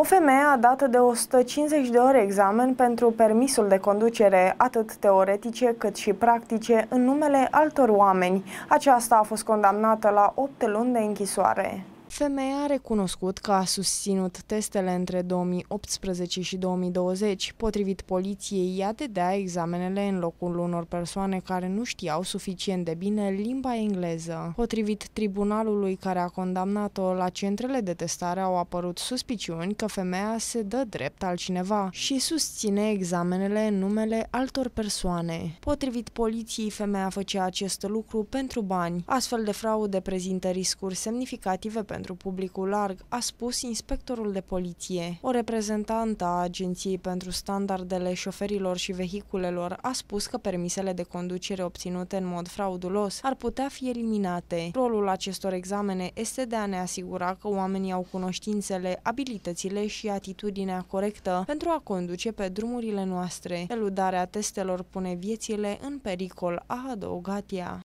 O femeie a dat de 150 de ore examen pentru permisul de conducere, atât teoretice cât și practice, în numele altor oameni. Aceasta a fost condamnată la 8 luni de închisoare. Femeia a recunoscut că a susținut testele între 2018 și 2020. Potrivit poliției, ea dădea examenele în locul unor persoane care nu știau suficient de bine limba engleză. Potrivit tribunalului care a condamnat-o, la centrele de testare au apărut suspiciuni că femeia se dă drept altcineva și susține examenele în numele altor persoane. Potrivit poliției, femeia făcea acest lucru pentru bani. Astfel de fraude prezintă riscuri semnificative pentru pentru publicul larg, a spus inspectorul de poliție. O reprezentantă a Agenției pentru Standardele Șoferilor și Vehiculelor a spus că permisele de conducere obținute în mod fraudulos ar putea fi eliminate. Rolul acestor examene este de a ne asigura că oamenii au cunoștințele, abilitățile și atitudinea corectă pentru a conduce pe drumurile noastre. Eludarea testelor pune viețile în pericol, a adăugat ea.